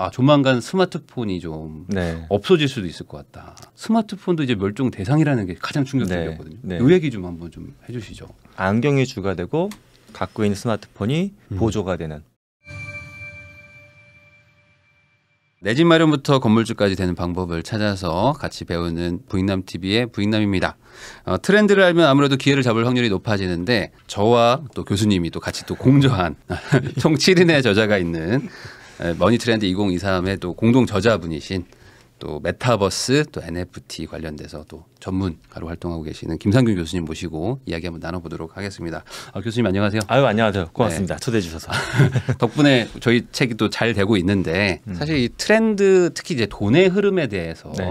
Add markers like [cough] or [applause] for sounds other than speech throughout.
아 조만간 스마트폰이 좀 네. 없어질 수도 있을 것 같다. 스마트폰도 이제 멸종 대상이라는 게 가장 충격적이었거든요. 네. 네. 요 얘기 좀 한번 좀 해주시죠. 안경이 주가 되고 갖고 있는 스마트폰이 음. 보조가 되는. 내 집 마련부터 건물주까지 되는 방법을 찾아서 같이 배우는 부인남 TV의 부인남입니다. 어, 트렌드를 알면 아무래도 기회를 잡을 확률이 높아지는데 저와 또 교수님이 또 같이 또 공조한 [laughs] 총 7인의 저자가 있는 머니트렌드 2023의 또 공동 저자분이신 또 메타버스 또 NFT 관련돼서 또 전문가로 활동하고 계시는 김상균 교수님 모시고 이야기 한번 나눠보도록 하겠습니다. 아, 교수님 안녕하세요. 아유 안녕하세요. 고맙습니다. 네. 초대해 주셔서 [laughs] 덕분에 저희 책이 또 잘 되고 있는데 음. 사실 이 트렌드 특히 이제 돈의 흐름에 대해서 네.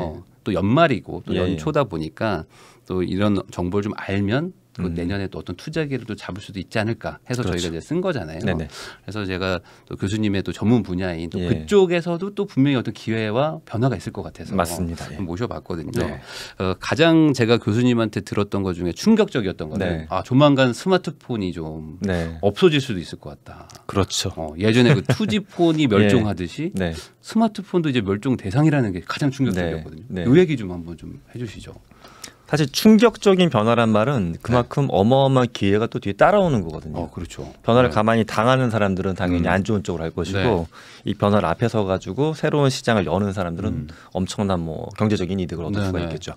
또 연말이고 또 예, 예. 연초다 보니까 또 이런 정보를 좀 알면 음. 내년에 또 어떤 투자 기회를 또 잡을 수도 있지 않을까 해서 그렇죠. 저희가 이제 쓴 거잖아요. 네네. 그래서 제가 또 교수님의 또 전문 분야인 또 예. 그쪽에서도 또 분명히 어떤 기회와 변화가 있을 것 같아서 맞습니다. 예. 모셔봤거든요. 네. 어, 가장 제가 교수님한테 들었던 것 중에 충격적이었던 거는 네. 아 조만간 스마트폰이 좀 네. 없어질 수도 있을 것 같다. 그렇죠. 어, 예전에 그 [laughs] 투지폰이 예. 멸종하듯이 네. 스마트폰도 이제 멸종 대상이라는 게 가장 네. 충격적이었거든요. 네. 요 얘기 좀 한번 좀 해주시죠. 사실 충격적인 변화란 말은 그만큼 네. 어마어마한 기회가 또 뒤에 따라오는 거거든요. 어, 그렇죠. 변화를 네. 가만히 당하는 사람들은 당연히 음. 안 좋은 쪽으로 할 것이고 네. 이 변화를 앞에 서 가지고 새로운 시장을 여는 사람들은 음. 엄청난 뭐 경제적인 이득을 얻을 수가 네, 네. 있겠죠.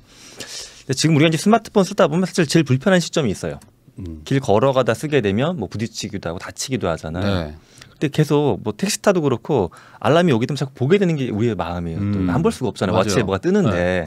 근데 지금 우리가 이제 스마트폰 쓰다 보면 사실 제일 불편한 시점이 있어요. 음. 길 걸어가다 쓰게 되면 뭐 부딪히기도 하고 다치기도 하잖아요. 네. 근데 계속 뭐 택시 타도 그렇고 알람이 오기 때문에 자꾸 보게 되는 게 우리의 마음이에요. 또안볼 음. 수가 없잖아요. 맞아요. 와치에 뭐가 뜨는데.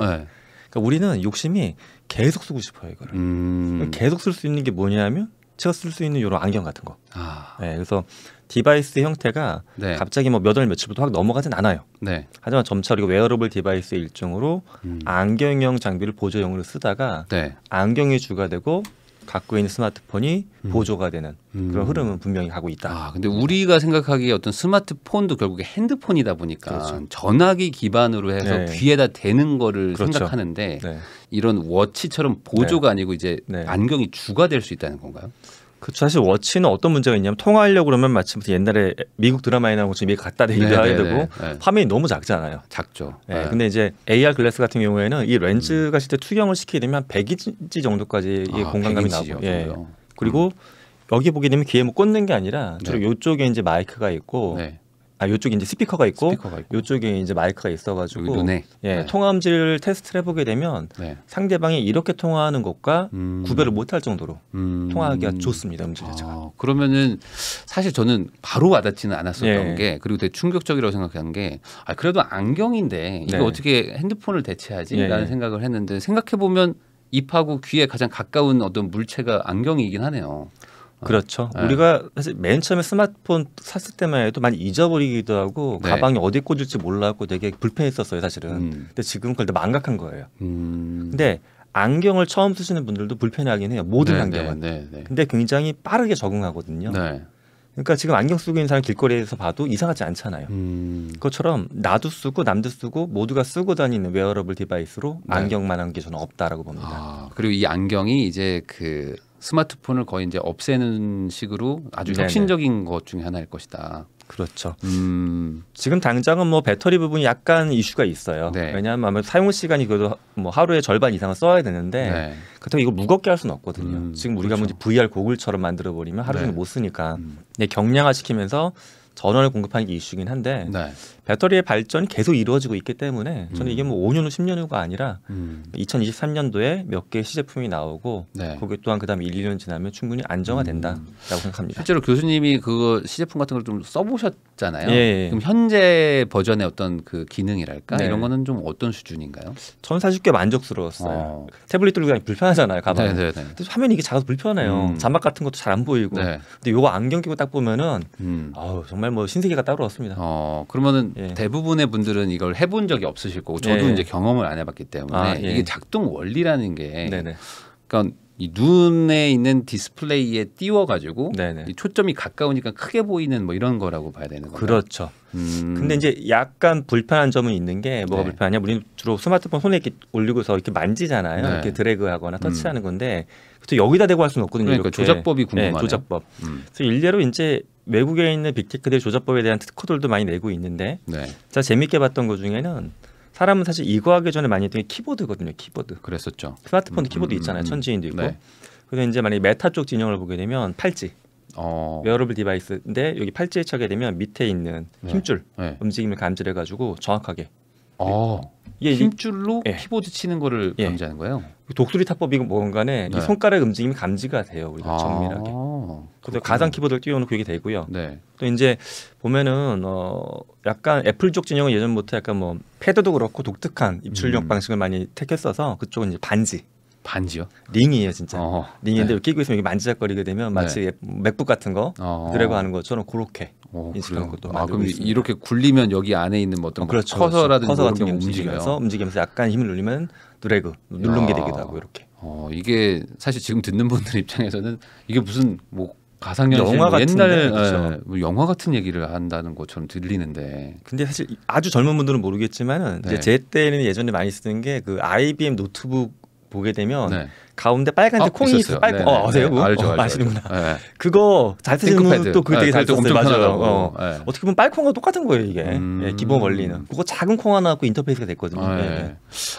그러니까 우리는 욕심이 계속 쓰고 싶어요 이거를. 음. 계속 쓸 수 있는 게 뭐냐면 제가 쓸수 있는 이런 안경 같은 거. 아. 네, 그래서 디바이스 형태가 네. 갑자기 뭐몇월 며칠부터 확 넘어가진 않아요. 네. 하지만 점차 우리가 웨어러블 디바이스 일종으로 음. 안경형 장비를 보조용으로 쓰다가 네. 안경이 주가 되고 갖고 있는 스마트폰이 음. 보조가 되는 그런 음. 흐름은 분명히 가고 있다. 아, 근데 우리가 생각하기에 어떤 스마트폰도 결국에 핸드폰이다 보니까 그렇죠. 전화기 기반으로 해서 네. 귀에다 대는 거를 그렇죠. 생각하는데 네. 이런 워치처럼 보조가 네. 아니고 이제 네. 안경이 주가 될 수 있다는 건가요? 그렇죠 사실 워치는 어떤 문제가 있냐면 통화하려고 그러면 마침 부터 옛날에 미국 드라마에 나오고 지금 갖다 대기도 네, 해야 네, 되고 네, 네. 화면이 너무 작잖아요. 작죠. 네. 네. 근데 이제 AR 글래스 같은 경우에는 이 렌즈가 음. 실제 투영을 시키게 되면 100인치 정도까지 아, 공간감이 나고, 예. 그리고 음. 여기 보게 되면 귀에 뭐 꽂는 게 아니라 주로 네. 이쪽에 이제 마이크가 있고 네. 아, 요쪽에 이제 스피커가 있고, 스피커가 있고. 요쪽에 이제 마이크가 있어가지고 눈에. 예, 네. 통화음질 테스트를 해보게 되면 네. 상대방이 이렇게 통화하는 것과 음. 구별을 못할 정도로 음. 통화하기가 좋습니다 음질 자체가. 아, 그러면은 사실 저는 바로 와닿지는 않았었던 예. 게 그리고 되게 충격적이라고 생각한 게 아, 그래도 안경인데 이게 네. 어떻게 핸드폰을 대체하지라는 네. 예. 생각을 했는데 생각해 보면 입하고 귀에 가장 가까운 어떤 물체가 안경이긴 하네요. 아. 그렇죠. 네. 우리가 사실 맨 처음에 스마트폰 샀을 때만 해도 많이 잊어버리기도 하고 네. 가방이 어디 꽂을지 몰라갖고 되게 불편했었어요 사실은. 음. 근데 지금은 그걸 망각한 거예요. 음. 근데 안경을 처음 쓰시는 분들도 불편하긴 해요. 모든 네, 네, 안경은. 네, 네, 근데 굉장히 빠르게 적응하거든요. 네. 그러니까 지금 안경 쓰고 있는 사람 길거리에서 봐도 이상하지 않잖아요. 음. 그것처럼 나도 쓰고 남도 쓰고 모두가 쓰고 다니는 웨어러블 디바이스로 네. 안경만한 게 저는 없다라고 봅니다. 아, 그리고 이 안경이 이제 그 스마트폰을 거의 이제 없애는 식으로 아주 네네. 혁신적인 것 중에 하나일 것이다. 그렇죠. 음... 지금 당장은 뭐 배터리 부분이 약간 이슈가 있어요. 네. 왜냐하면 아마 사용 시간이 그래도 뭐 하루에 절반 이상은 써야 되는데 네. 그렇다고 이거 무겁게 할 수는 없거든요. 음, 지금 우리가 그렇죠. 뭐 VR 고글처럼 만들어 버리면 하루 종일 네. 못 쓰니까 음. 경량화 시키면서 전원을 공급하는 게 이슈긴 한데 네. 배터리의 발전이 계속 이루어지고 있기 때문에 저는 이게 음. 뭐 5년 후 10년 후가 아니라 음. 2023년도에 몇 개의 시제품이 나오고 네. 그게 또한 그다음 에 1, 2년 지나면 충분히 안정화된다라고 음. 생각합니다. 실제로 교수님이 그 시제품 같은 걸 좀 써보셨잖아요. 예, 예. 그럼 현재 버전의 어떤 그 기능이랄까 네. 이런 거는 좀 어떤 수준인가요? 전 사실 꽤 만족스러웠어요. 어. 태블릿 들고 다니 불편하잖아요 가방에. 네네네. 네, 네. 화면이 이게 작아서 불편해요. 음. 자막 같은 것도 잘 안 보이고. 네. 근데 요거 안경 끼고 딱 보면은 음. 아우 정말 정말 뭐 신세계가 따로 없습니다. 어 그러면은 예. 대부분의 분들은 이걸 해본 적이 없으실 거고 저도 예. 이제 경험을 안 해봤기 때문에 아, 예. 이게 작동 원리라는 게 네네. 그러니까 이 눈에 있는 디스플레이에 띄워가지고 초점이 가까우니까 크게 보이는 뭐 이런 거라고 봐야 되는 거죠. 그렇죠. 음. 근데 이제 약간 불편한 점은 있는 게 뭐가 네. 불편하냐? 우리는 주로 스마트폰 손에 이렇게 올리고서 이렇게 만지잖아요. 네. 이렇게 드래그하거나 터치하는 음. 건데 또 여기다 대고 할 수는 없거든요. 그러니까 조작법이 네, 궁금하네요. 네, 조작법. 음. 그래서 일례로 이제 외국에 있는 빅테크들 조작법에 대한 특허들도 많이 내고 있는데 네. 자 재밌게 봤던 것 중에는 사람은 사실 이거 하기 전에 많이 했던 게 키보드거든요. 키보드. 그랬었죠. 스마트폰 음, 키보드 음, 있잖아요. 음, 천지인도 있고. 네. 그래서 이제 만약에 메타 쪽 진영을 보게 되면 팔찌. 어. 웨어러블 디바이스인데 여기 팔찌에 차게 되면 밑에 있는 네. 힘줄 네. 네. 움직임을 감지해 가지고 정확하게 아. 예, 힘줄로 예. 키보드 치는 거를 예. 감지하는 거예요. 그 독수리 타법이건 뭔가에 네. 손가락 움직임이 감지가 돼요. 우리가 아~ 정밀하게. 그래서 가상 키보드를 띄워놓고 이게 되고요. 네. 또 이제 보면은 어 약간 애플 쪽 진영은 예전부터 약간 뭐 패드도 그렇고 독특한 입출력 음. 방식을 많이 택했어서 그쪽은 이제 반지. 반지요? 링이에요 진짜 어허. 링인데 네. 끼고 있으면 만지작거리게 되면 네. 마치 네. 맥북 같은 거어 드래그 하는 것처럼 그렇게 어, 인식하는 그래요? 것도 아, 그럼 있습니다. 이렇게 굴리면 여기 안에 있는 뭐 어떤 어, 그렇죠, 커서라든지 그렇죠. 커서 같은 게 움직이면서 움직이면서 약간 힘을 누르면 드래그 누른 게 되기도 하고 이렇게 어, 이게 사실 지금 듣는 분들 [laughs] 입장에서는 이게 무슨 뭐 가상현실 영화 뭐 옛날 그렇죠. 예, 뭐 영화 같은 얘기를 한다는 것처럼 들리는데 근데 사실 아주 젊은 분들은 모르겠지만은 네. 이제 제 때는 예전에 많이 쓰는게그 IBM 노트북 보게 되면 네. 가운데 빨간색 아, 콩이 있어요. 빨간 네, 어, 아세요? 네, 알죠, 네. 알죠, 어, 아시는구나. 네. 그거 잘 쓰시는 또그 되게 잘 썼어요. 맞아요. 어. 네. 어 떻게 보면 빨콩과 똑같은 거예요 이게 예, 음... 예, 기본 원리는. 그거 작은 콩 하나 갖고 인터페이스가 됐거든요. 아, 예.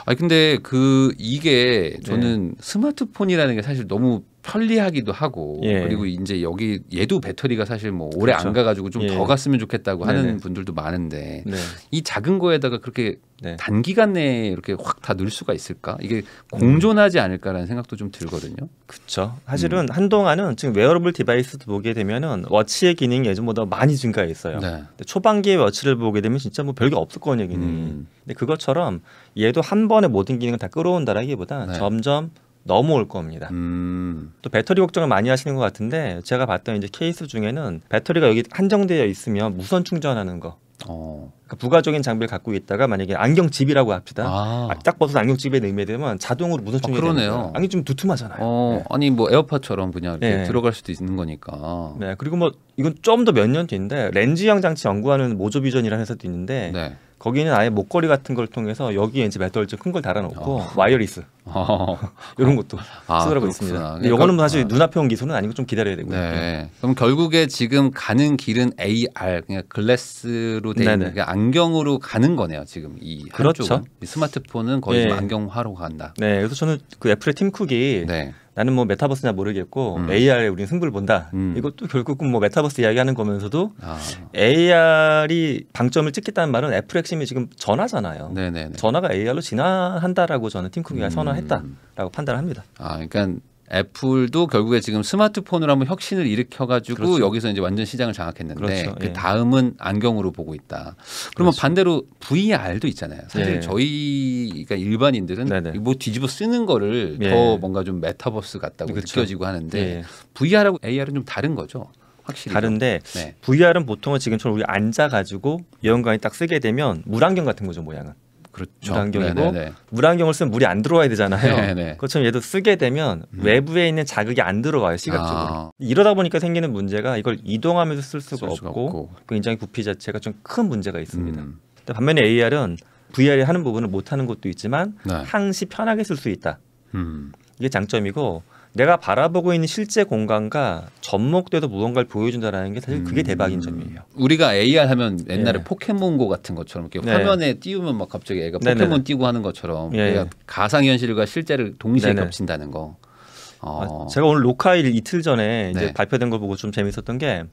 아 근데 그 이게 저는 스마트폰이라는 게 사실 너무 편리하기도 하고 예. 그리고 이제 여기 얘도 배터리가 사실 뭐 오래 그렇죠. 안 가가지고 좀더 예. 갔으면 좋겠다고 네네. 하는 분들도 많은데 네. 이 작은 거에다가 그렇게 네. 단기간 내에 이렇게 확 다 넣을 수가 있을까 이게 음. 공존하지 않을까라는 생각도 좀 들거든요. 그렇죠. 사실은 음. 한동안은 지금 웨어러블 디바이스도 보게 되면은 워치의 기능이 예전보다 많이 증가했어요. 네. 초반기에 워치를 보게 되면 진짜 뭐 별게 없을거예요 기능이. 음. 근데 그것처럼 얘도 한 번에 모든 기능을 다 끌어온다라기보다 네. 점점 넘어올 겁니다. 음. 또 배터리 걱정을 많이 하시는 것 같은데 제가 봤던 이제 케이스 중에는 배터리가 여기 한정되어 있으면 무선 충전하는 거. 어. 그러니까 부가적인 장비를 갖고 있다가 만약에 안경집이라고 합시다. 아. 아. 딱 벗어서 안경집에 넣으면 되면 자동으로 무선 아, 충전이 아, 되요 안경 좀 두툼하잖아요. 어, 네. 아니 뭐 에어팟처럼 그냥 이렇게 네. 들어갈 수도 있는 거니까. 네. 그리고 뭐 이건 좀 더 몇 년 뒤인데 렌즈형 장치 연구하는 모조비전이라는 회사도 있는데 네. 거기는 아예 목걸이 같은 걸 통해서 여기에 이제 메달즈 큰걸 달아놓고 어. 와이어리스 어. 이런 [laughs] 것도 아, 쓰더라고 있습니다. 근데 이거는 그러니까 사실 아. 눈앞에 온 기술은 아니고 좀 기다려야 되고요. 네. 네. 그럼 결국에 지금 가는 길은 AR 그냥 글래스로 된그러니 안경으로 가는 거네요. 지금 이 그렇죠. 한쪽은. 스마트폰은 거의 네. 안경화로 간다. 네. 그래서 저는 그 애플의 팀 쿡이 네. 나는 뭐 메타버스냐 모르겠고 음. AR에 우리는 승부를 본다. 음. 이것도 결국은 뭐 메타버스 이야기하는 거면서도 아. AR이 방점을 찍겠다는 말은 애플 핵심이 지금 전화잖아요. 네네네. 전화가 AR로 진화한다라고 저는 팀쿡이가 음. 선언했다라고 판단합니다. 아, 그러니까 애플도 결국에 지금 스마트폰으로 한번 혁신을 일으켜가지고 그렇죠. 여기서 이제 완전 시장을 장악했는데 그렇죠. 그 예. 다음은 안경으로 보고 있다. 그러면 그렇죠. 반대로 VR도 있잖아요. 사실 예. 저희가 일반인들은 네네. 뭐 뒤집어 쓰는 거를 예. 더 뭔가 좀 메타버스 같다고 그렇죠. 느껴지고 하는데 예. VR하고 AR은 좀 다른 거죠. 확실히 다른데 네. VR은 보통은 지금처럼 우리 앉아가지고 영광이딱 쓰게 되면 물안경 같은 거죠 모양은. 그렇죠. 물안경이고 네, 네, 네. 물안경을 쓰면 물이 안 들어와야 되잖아요. 네네. 그것처럼 얘도 쓰게 되면 음. 외부에 있는 자극이 안 들어와요 시각 아. 쪽으로. 이러다 보니까 생기는 문제가 이걸 이동하면서 쓸 수가, 쓸 수가 없고, 없고, 굉장히 그 부피 자체가 좀 큰 문제가 있습니다. 음. 반면에 AR은 VR이 하는 부분을 못하는 것도 있지만 네. 항시 편하게 쓸 수 있다. 음. 이게 장점이고 내가 바라보고 있는 실제 공간과 접목돼서 무언가를 보여준다라는 게 사실 그게 음. 대박인 점이에요. 우리가 AR 하면 옛날에 예. 네. 포켓몬고 같은 것처럼 이렇게 네. 화면에 띄우면 막 갑자기 애가 네, 네, 포켓몬 네네. 띄고 하는 것처럼 예. 예. 가상 현실과 실제를 동시에 네네. 겹친다는 거. 어. 아, 제가 오늘 로카일 이틀 전에 이제 네. 발표된 걸 보고 좀 재밌었던 게.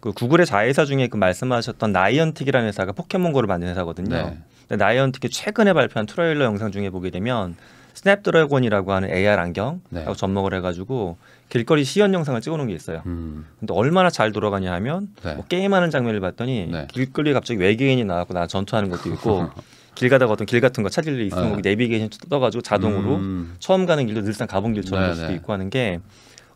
그 구글의 자회사 중에 그 말씀하셨던 나이언틱이라는 회사가 포켓몬고를 만든 회사거든요. 네. 나이언틱이 최근에 발표한 트레일러 영상 중에 보게 되면 스냅드래곤이라고 하는 AR 안경 하 네. 접목을 해가지고 길거리 시연 영상을 찍어놓은 게 있어요. 음. 근데 얼마나 잘 돌아가냐 하면 네. 뭐 게임하는 장면을 봤더니 네. 길거리에 갑자기 외계인이 나왔고 나 전투하는 것도 있고 [laughs] 길 가다가 어떤 길 같은 거 찾을 일 있으면 네. 내비게이션 떠가지고 자동으로 음. 처음 가는 길도 늘상 가본 길처럼 될 네, 수도 네. 있고 하는 게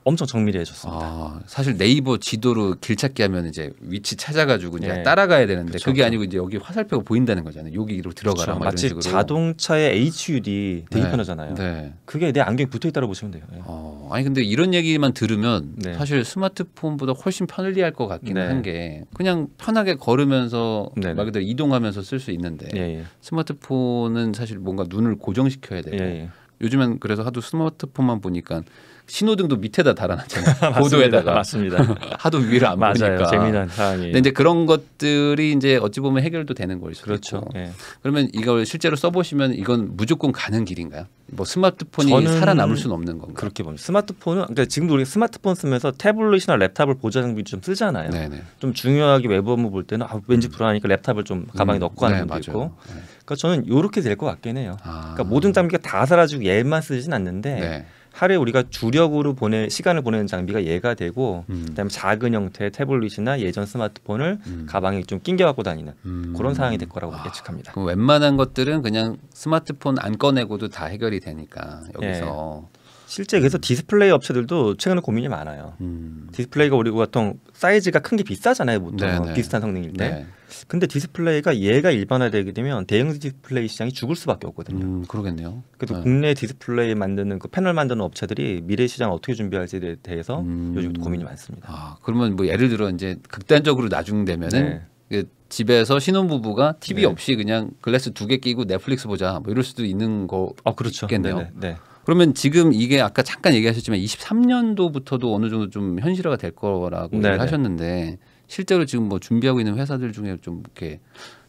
엄청 정밀해졌습니다. 아, 사실 네이버 지도로 길 찾기 하면 이제 위치 찾아가지고 이제 네. 따라가야 되는데 그쵸, 그게 아니고 이제 여기 화살표가 보인다는 거잖아요. 여기로 들어가라 그쵸, 마치 자동차의 네. HUD 되게 네. 편하잖아요. 네. 그게 내 안경에 붙어 있다고 보시면 돼요. 네. 어, 아니 근데 이런 얘기만 들으면 네. 사실 스마트폰보다 훨씬 편리할 것 같긴 한게 그냥 편하게 걸으면서 말 그대로 이동하면서 쓸 수 있는데 예, 예. 스마트폰은 사실 뭔가 눈을 고정시켜야 돼요. 예, 요즘엔 그래서 하도 스마트폰만 보니까 신호등도 밑에다 달아놨잖아요. 보도에다가 [laughs] 맞습니다. [laughs] 하도 위를 안 맞아요. 보니까 재미난 사황이 근데 이제 그런 것들이 이제 어찌 보면 해결도 되는 거일 수도 그렇죠. 있고. 네. 그러면 이걸 실제로 써보시면 이건 무조건 가는 길인가요? 뭐 스마트폰이 살아남을 수는 없는 건가요? 그렇게 봅니다. 스마트폰은 그러니까 지금도 우리가 스마트폰 쓰면서 태블릿이나 랩탑을 보조장비 좀 쓰잖아요. 네네. 좀 중요하게 외부 업무 볼 때는 아, 왠지 음. 불안하니까 랩탑을 좀 음. 가방에 넣고 하는 네, 분도 있고. 네. 그러니까 저는 이렇게 될 것 같긴 해요. 아. 그러니까 모든 장비가 다 사라지고 얘만 쓰진 않는데. 네. 하루에 우리가 주력으로 보내 시간을 보내는 장비가 얘가 되고 음. 그다음에 작은 형태의 태블릿이나 예전 스마트폰을 음. 가방에 좀 낑겨 갖고 다니는 음. 그런 상황이 될 거라고 아, 예측합니다. 웬만한 것들은 그냥 스마트폰 안 꺼내고도 다 해결이 되니까 여기서 예. 실제 그래서 디스플레이 업체들도 최근에 고민이 많아요. 음. 디스플레이가 우리 보통 사이즈가 큰 게 비싸잖아요, 보통 네네. 네. 비슷한 성능일 때. 네. 근데 디스플레이가 얘가 일반화되게 되면 대형 디스플레이 시장이 죽을 수밖에 없거든요. 음, 그러겠네요. 그래도 네. 국내 디스플레이 만드는 그 패널 만드는 업체들이 미래 시장 어떻게 준비할지에 대해서 음. 요즘 고민이 많습니다. 아, 그러면 뭐 예를 들어 이제 극단적으로 나중되면은 네. 집에서 신혼부부가 TV 네. 없이 그냥 글래스 두 개 끼고 넷플릭스 보자 뭐 이럴 수도 있는 거 아, 그렇죠. 있겠네요. 네네, 네. 네, 네. 그러면 지금 이게 아까 잠깐 얘기하셨지만 23년도부터도 어느 정도 좀 현실화가 될 거라고 네네. 하셨는데 실제로 지금 뭐 준비하고 있는 회사들 중에 좀 이렇게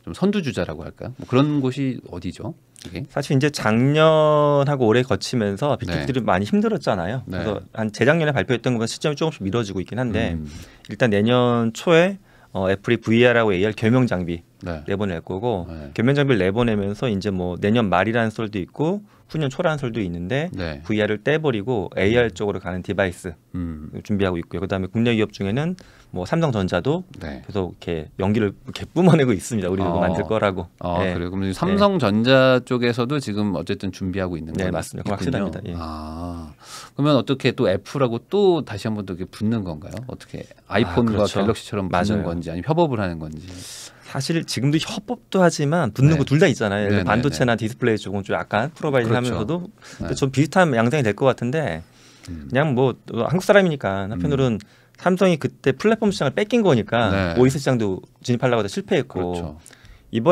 좀 선두주자라고 할까? 뭐 그런 곳이 어디죠? 이게? 사실 이제 작년하고 올해 거치면서 빅테크들이 네. 많이 힘들었잖아요. 네. 그래서 한 재작년에 발표했던 것보다 시점이 조금씩 미뤄지고 있긴 한데 음. 일단 내년 초에 어, 애플이 VR하고 AR 결명 장비 네. 내보낼 거고 네. 겸연장비를 내보내면서 이제 뭐 내년 말이라는 설도 있고 후년 초라는 설도 있는데 네. VR을 떼버리고 AR 음. 쪽으로 가는 디바이스 음. 준비하고 있고요. 그다음에 국내 기업 중에는 뭐 삼성전자도 네. 계속 이렇게 연기를 이렇게 뿜어내고 있습니다. 우리도 어. 만들 거라고. 어, 네. 그래요. 그럼 네. 삼성전자 쪽에서도 지금 어쨌든 준비하고 있는 거예 네, 맞습니다. 확실합니다. 예. 아, 그러면 어떻게 또 애플하고 또 다시 한번 또 붙는 건가요? 어떻게 아, 아이폰과 아, 그렇죠. 갤럭시처럼 맞는 건지 아니면 협업을 하는 건지. 사실 지금도 협업도 하지만 붙는 네. 거둘 다 있잖아요. 네, 반도체나 네, 네. 디스플레이 쪽은 좀 약간 프로바이딩 그렇죠. 하면서도 네. 좀 비슷한 양상이 될 것 같은데 음. 그냥 뭐 어, 한국 사람이니까 한편으로는 음. 삼성이 그때 플랫폼 시장을 뺏긴 거니까 네. OS 시장도 진입하려고 다 실패했고 그렇죠.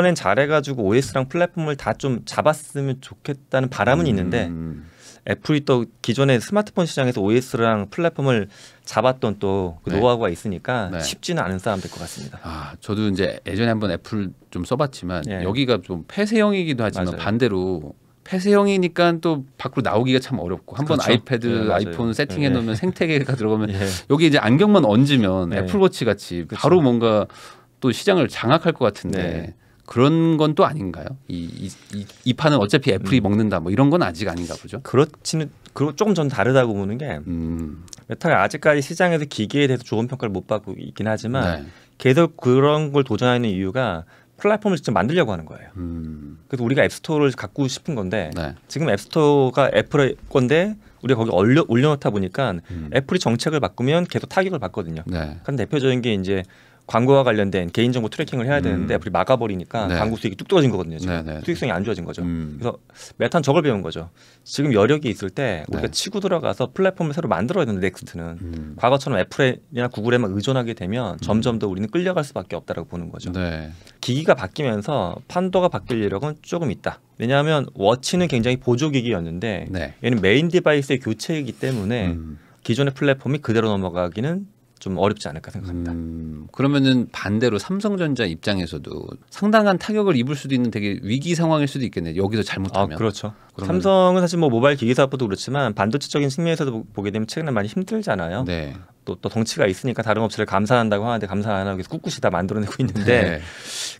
이번엔 잘해가지고 OS랑 플랫폼을 다 좀 잡았으면 좋겠다는 바람은 음. 있는데 애플이 또 기존의 스마트폰 시장에서 OS랑 플랫폼을 잡았던 또 그 네. 노하우가 있으니까 네. 쉽지는 않은 사람 될 것 같습니다. 아, 저도 이제 예전에 한번 애플 좀 써봤지만 예. 여기가 좀 폐쇄형이기도 하지만 맞아요. 반대로 폐쇄형이니까 또 밖으로 나오기가 참 어렵고 한번 그렇죠? 아이패드, 예, 아이폰 세팅해 예. 놓으면 [laughs] 예. 생태계가 들어가면 여기 이제 안경만 얹으면 예. 애플워치 같이 그렇죠. 바로 뭔가 또 시장을 장악할 것 같은데 네. 그런 건 또 아닌가요? 이, 이, 이, 판은 어차피 애플이 음. 먹는다 뭐 이런 건 아직 아닌가 보죠. 그렇지는 그리고 조금 전 다르다고 보는 게 음. 메타가 아직까지 시장에서 기기에 대해서 좋은 평가를 못 받고 있긴 하지만 네. 계속 그런 걸 도전하는 이유가 플랫폼을 직접 만들려고 하는 거예요. 음. 그래서 우리가 앱스토어를 갖고 싶은 건데 네. 지금 앱스토어가 애플의 건데 우리가 거기 올려, 올려놓다 보니까 음. 애플이 정책을 바꾸면 계속 타격을 받거든요. 네. 가장 대표적인 게 이제 광고와 관련된 개인정보 트래킹을 해야 음. 되는데 음. 애플이 막아버리니까 네. 광고 수익이 뚝 떨어진 거거든요. 지금 네, 네, 네. 수익성이 안 좋아진 거죠. 음. 그래서 메타는 저걸 배운 거죠. 지금 여력이 있을 때 우리가 네. 치고 들어가서 플랫폼을 새로 만들어야 되는데 넥스트는 음. 과거처럼 애플이나 구글에만 의존하게 되면 음. 점점 더 우리는 끌려갈 수밖에 없다라고 보는 거죠. 네. 기기가 바뀌면서 판도가 바뀔 여력은 조금 있다. 왜냐하면 워치는 굉장히 보조 기기였는데 얘는 메인 디바이스의 교체이기 때문에 음. 기존의 플랫폼이 그대로 넘어가기는 좀 어렵지 않을까 생각합니다. 음, 그러면은 반대로 삼성전자 입장에서도 상당한 타격을 입을 수도 있는 되게 위기 상황일 수도 있겠네요. 여기서 잘못하면. 아, 그렇죠. 삼성은 사실 뭐 모바일 기기 사업도 그렇지만 반도체적인 측면에서도 보게 되면 최근에 많이 힘들잖아요. 네. 또, 또 덩치가 있으니까 다른 업체를 감사한다고 하는데 감사 안 하고 계속 꿋꿋이 다 만들어내고 있는데 네.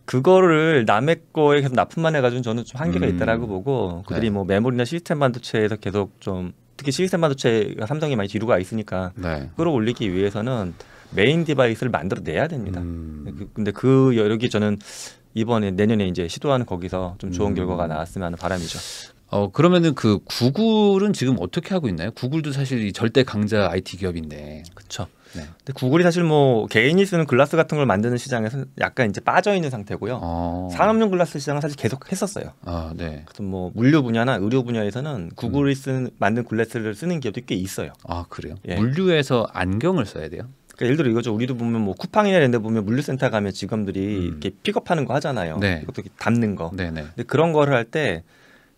그거를 남의 거에 계속 납품만 해가지고 저는 좀 한계가 음. 있다라고 보고 그들이 네. 뭐 메모리나 시스템 반도체에서 계속 좀 특히 시리템반도체가 삼성이 많이 뒤로 가 있으니까 네. 끌어올리기 위해서는 메인 디바이스를 만들어내야 됩니다. 음. 네, 그, 근데 그 여력이 저는 이번에 내년에 이제 시도하는 거기서 좀 좋은 음. 결과가 나왔으면 하는 바람이죠. 어 그러면은 그 구글은 지금 어떻게 하고 있나요? 구글도 사실 절대 강자 IT 기업인데. 그렇죠. 네. 근데 구글이 사실 뭐 개인이 쓰는 글라스 같은 걸 만드는 시장에서 약간 이제 빠져 있는 상태고요. 어. 산업용 글라스 시장은 사실 계속 했었어요. 아, 네. 그뭐 물류 분야나 의료 분야에서는 구글이 음. 쓰는 만든 글라스를 쓰는 기업도 꽤 있어요. 아 그래요? 예. 물류에서 안경을 써야 돼요? 그러니까 예를 들어 이거죠. 우리도 보면 뭐 쿠팡이나 이런 데 보면 물류센터 가면 직원들이 음. 이렇게 픽업하는 거 하잖아요. 네. 이것도 담는 거. 네네. 네. 근데 그런 거를 할때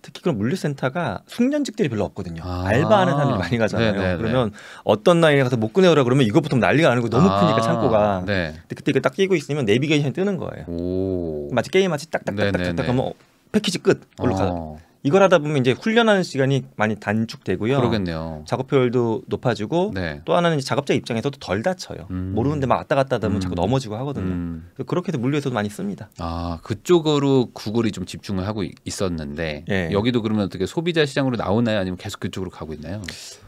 특히 그런 물류센터가 숙련직들이 별로 없거든요. 아~ 알바하는 사람들이 많이 가잖아요. 네네네. 네, 네. 그러면 어떤 나이에 가서 못 꺼내오라 그러면 이것부터 난리가 나는 거 너무 아~ 크니까 창고가. 네. 근데 그때 이거 딱 끼고 있으면 내비게이션이 뜨는 거예요. 마치 게임 마치 딱딱딱딱딱 네, 하면 어, 패키지 끝. 어. 올라가. 어. 이걸 하다 보면 이제 훈련하는 시간이 많이 단축되고요. 그러겠네요. 작업 효율도 높아지고 네. 또 하나는 작업자 입장에서도 덜 다쳐요. 음. 모르는데 막 왔다 갔다 하면 음. 자꾸 넘어지고 하거든요. 음. 그렇게 도물류에서도 많이 씁니다. 아 그쪽으로 구글이 좀 집중을 하고 있었는데 네. 여기도 그러면 어떻게 소비자 시장으로 나오나요? 아니면 계속 그쪽으로 가고 있나요?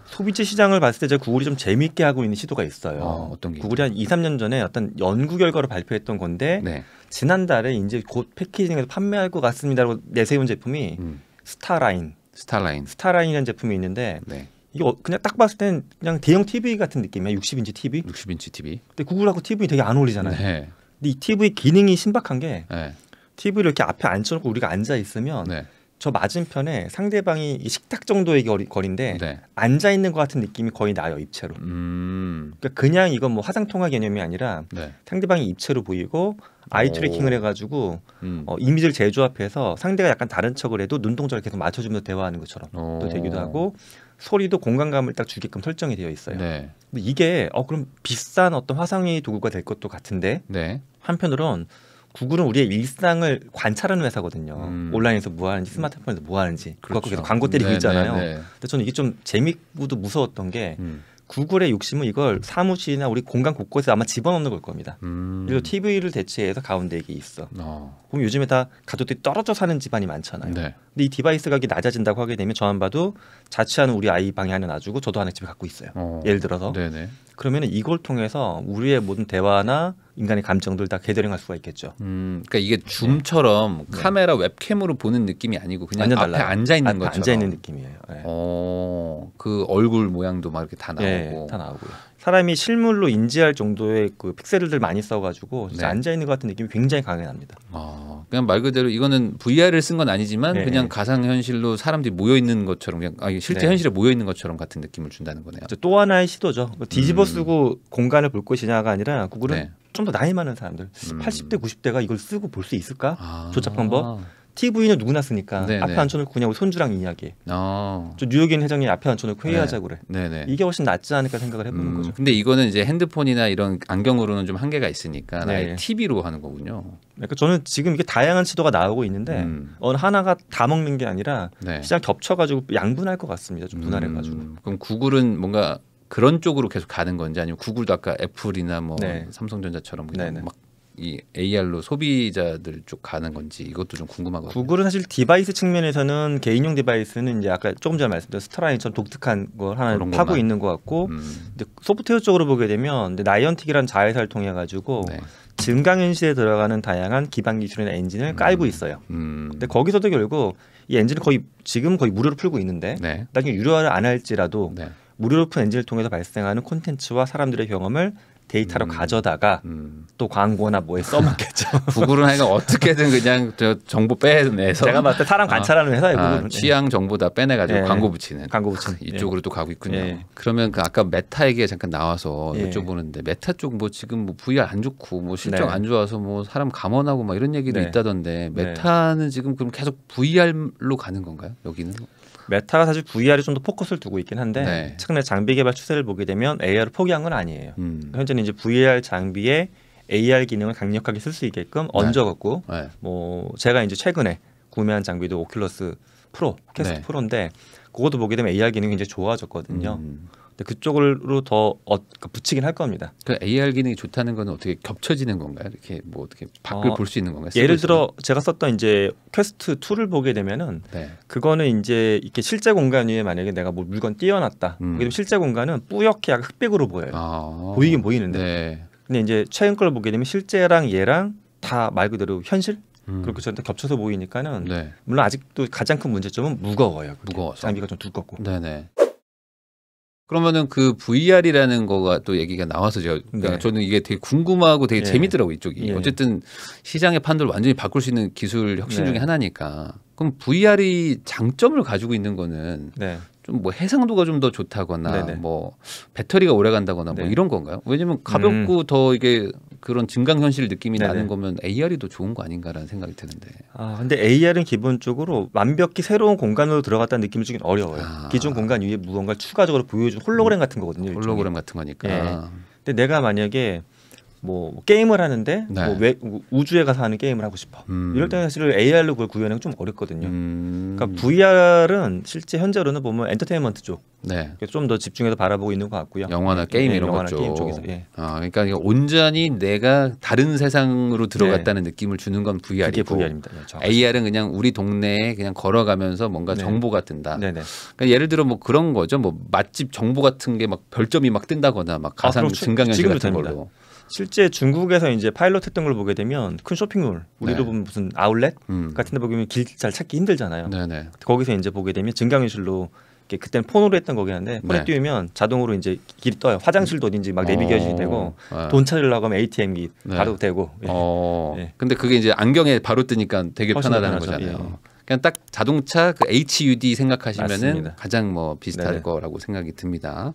소비자 시장을 봤을 때 제가 구글이 좀 재미있게 하고 있는 시도가 있어요. 아, 어, 떤 구글이 한 2, 3년 전에 어떤 연구 결과를 발표했던 건데 네. 지난달에 이제 곧 패키징에서 판매할 것 같습니다라고 내세운 제품이 음. 스타라인. 스타라인. 스타라인이라는 제품이 있는데 네. 이거 그냥 딱 봤을 땐 그냥 대형 TV 같은 느낌이야. 60인치 TV. 60인치 TV. 근데 구글하고 TV 되게 안 어울리잖아요. 네. 근데 이 TV 기능이 신박한 게 네. TV를 이렇게 앞에 앉혀놓고 우리가 앉아 있으면 네. 저 맞은편에 상대방이 이 식탁 정도의 거리, 거리인데 네. 앉아 있는 것 같은 느낌이 거의 나요 입체로. 음. 그러니까 그냥 이건 뭐 화상 통화 개념이 아니라 네. 상대방이 입체로 보이고 아이 어. 트래킹을 해가지고 음. 어, 이미지를 재조합해서 상대가 약간 다른 척을 해도 눈 동자를 계속 맞춰주면서 대화하는 것처럼 오. 어. 또 되기도 하고 소리도 공간감을 딱 주게끔 설정이 되어 있어요. 네. 근데 이게 어 그럼 비싼 어떤 화상회의 도구가 될 것도 같은데 네. 한편으론 구글은 우리의 일상을 관찰하는 회사거든요. 음. 온라인에서 뭐 하는지 스마트폰에서 뭐 하는지 그거 그렇 계속 광고 때리고 네, 있잖아요. 네네. 네. 근데 저는 이게 좀 재밌고도 무서웠던 게 음. 구글의 욕심은 이걸 사무실이나 우리 공간 곳곳에 아마 집어넣는 걸 겁니다. 음. 그리고 TV를 대체해서 가운데 이게 있어. 어. 그럼 요즘에 다 가족들이 떨어져 사는 집안이 많잖아요. 네. 근데 이 디바이스 가격이 낮아진다고 하게 되면 저만 봐도 자취하는 우리 아이 방에 하나 놔주고 저도 하나 집에 갖고 있어요. 어. 예를 들어서. 네네. 그러면 이걸 통해서 우리의 모든 대화나 인간의 감정들 다 게더링할 수가 있겠죠. 음, 그러니까 이게 줌처럼 네. 카메라 웹캠으로 보는 느낌이 아니고 그냥 앞에 달라요. 앉아 있는 앞에 것처럼 앉아 있는 느낌이에요. 네. 어, 그 얼굴 모양도 막 이렇게 다 네, 나오고 네, 다 나오고요. 사람이 실물로 인지할 정도의 그 픽셀들 많이 써가지고 네. 앉아 있는 것 같은 느낌이 굉장히 강해 납니다. 아, 그냥 말 그대로 이거는 VR을 쓴 건 아니지만 네. 그냥 가상 현실로 사람들이 모여 있는 것처럼 그냥 아니, 실제 네. 현실에 모여 있는 것처럼 같은 느낌을 준다는 거네요. 또 하나의 시도죠. 그 뒤집어쓰고 음. 공간을 볼 것이냐가 아니라 구글은 네. 좀더 나이 많은 사람들 음. 80대 90대가 이걸 쓰고 볼 수 있을까? 아. 조작 방법. TV는 누구나 쓰니까 네네. 앞에 앉혀놓고 네. 그냥 손주랑 이야기. 어. 아. 뉴욕인 회장님 앞에 앉혀놓고 회의하자 네. 그래. 네네. 네. 이게 훨씬 낫지 않을까 생각을 해보는 음. 거죠. 근데 이거는 이제 핸드폰이나 이런 안경으로는 좀 한계가 있으니까 네. 아예 TV로 하는 거군요. 그러니까 저는 지금 이게 다양한 시도가 나오고 있는데 음. 어느 하나가 다 먹는 게 아니라 네. 시장 겹쳐가지고 양분할 것 같습니다. 좀 분할해가지고. 음. 그럼 구글은 뭔가 그런 쪽으로 계속 가는 건지 아니면 구글도 아까 애플이나 뭐 네. 삼성전자처럼 그냥 네네. 막이 AR로 소비자들 쪽 가는 건지 이것도 좀 궁금하거든요. 구글은 사실 디바이스 측면에서는 개인용 디바이스는 이제 아까 조금 전에 말씀드린 스타라인처럼 독특한 걸 하나 파고 것만. 있는 것 같고 음. 근데 소프트웨어 쪽으로 보게 되면 나이언틱이라는 자회사를 통해 가지고 네. 증강현실에 들어가는 다양한 기반 기술이나 엔진을 음. 깔고 있어요. 음. 근데 거기서도 결국 이 엔진을 거의 지금 거의 무료로 풀고 있는데 네. 나중에 유료화를 안 할지라도 네. 무료로 푼 엔진을 통해서 발생하는 콘텐츠와 사람들의 경험을 데이터로 음. 가져다가 음. 또 광고나 뭐에 써먹겠죠. [laughs] 구글은 하여간 어떻게든 그냥 저 정보 빼내서 제가 봤을 때 사람 아, 관찰하는 회사예요. 아, 예. 취향 정보 다 빼내가지고 예. 광고 붙이는 광고 붙이는 아, 예. 이쪽으로 예. 또 가고 있군요. 예. 그러면 그 아까 메타 얘기에 잠깐 나와서 여쭤보는데 예. 메타 쪽 뭐 지금 뭐 VR 안 좋고 뭐 실적 네. 안 좋아서 뭐 사람 감원하고 막 이런 얘기도 네. 있다던데 네. 메타는 네. 지금 그럼 계속 VR로 가는 건가요? 여기는? 메타가 사실 VR에 좀더 포커스를 두고 있긴 한데 최근에 네. 장비 개발 추세를 보게 되면 AR을 포기한 건 아니에요. 음. 현재 이제에는 이제 VR 장비에 AR 기능을 강력하게 쓸 수 있게끔 네. 얹어갖고 네. 뭐 제가 이제 최근에 구매한 장비도 오큘러스 프로 캐스트 네. 프로인데 그것도 보게 되면 AR 기능이 이제 좋아졌거든요. 음. 그쪽으로 더 어, 그러니까 붙이긴 할 겁니다. 그 AR 기능이 좋다는 거는 어떻게 겹쳐지는 건가요? 이렇게 뭐 어떻게 밖을 어, 볼수 있는 건가요? 예를 들어 제가 썼던 이제 퀘스트 2를 보게 되면은 네. 그거는 이제 이렇게 실제 공간 위에 만약에 내가 뭐 물건 띄워놨다. 음. 그 실제 공간은 뿌옇게 약간 흑백으로 보여요. 아, 보이긴 보이는데. 네. 근데 이제 최근 걸 보게 되면 실제랑 얘랑 다 말 그대로 현실 음. 그렇게 저한테 겹쳐서 보이니까는 네. 물론 아직도 가장 큰 문제점은 무거워요. 무거워서 장비가 좀 두껍고. 네네. 그러면은 그 VR이라는 거가 또 얘기가 나와서 제가 네. 그러니까 네. 저는 이게 되게 궁금하고 되게 예. 재밌더라고요 이쪽이 예. 어쨌든 시장의 판도를 완전히 바꿀 수 있는 기술 혁신 네. 중에 하나니까 그럼 VR이 장점을 가지고 있는 거는 네. 좀뭐 해상도가 좀 더 좋다거나 네네. 뭐 배터리가 오래 간다거나 뭐 네. 뭐 이런 건가요? 왜냐면 가볍고 음. 더 이게 그런 증강 현실 느낌이 네네. 나는 거면 AR이 더 좋은 거 아닌가라는 생각이 드는데. 아 근데 AR은 기본적으로 완벽히 새로운 공간으로 들어갔다는 느낌이 주긴 어려워요. 아. 기존 공간 위에 무언가를 추가적으로 보여주는 홀로그램 같은 거거든요. 홀로그램 일종의. 같은 거니까. 네. 근데 내가 만약에 뭐 게임을 하는데 뭐 네. 뭐 외, 우주에 가서 하는 게임을 하고 싶어. 음. 이럴 때는 사실 AR로 그걸 구현하기 좀 어렵거든요. 음. 그러니까 VR은 실제 현재로는 보면 엔터테인먼트 쪽, 네. 그러니까 좀더 집중해서 바라보고 있는 것 같고요. 영화나 게임 네, 이런 것화나 쪽. 예. 아, 그러니까 온전히 내가 다른 세상으로 들어갔다는 네. 느낌을 주는 건 VR이고, VR입니다. 네, AR은 그냥 우리 동네에 그냥 걸어가면서 뭔가 네. 정보가 뜬다. 그러니까 예를 들어 뭐 그런 거죠. 뭐 맛집 정보 같은 게 막 별점이 막 뜬다거나 막 가상 아, 그렇죠. 증강현실 같은 됩니다. 걸로. 실제 중국에서 이제 파일럿했던 걸 보게 되면 큰 쇼핑몰 우리도 네. 보면 무슨 아울렛 음. 같은데 보면 길 잘 찾기 힘들잖아요. 네네. 네. 거기서 이제 보게 되면 증강현실로 그때는 폰으로 했던 거긴 한데 폰에 네. 띄우면 자동으로 이제 길이 떠요. 화장실도 어딘지 막 내비게이션이 어. 되고 네. 돈 찾으려고 하면 ATM기 네. 바로 되고. 어. 예. 예. 근데 그게 이제 안경에 바로 뜨니까 되게 편하다는 편하죠. 거잖아요. 예. 그냥 딱 자동차 그 HUD 생각하시면은 가장 뭐 비슷할 네네. 거라고 생각이 듭니다.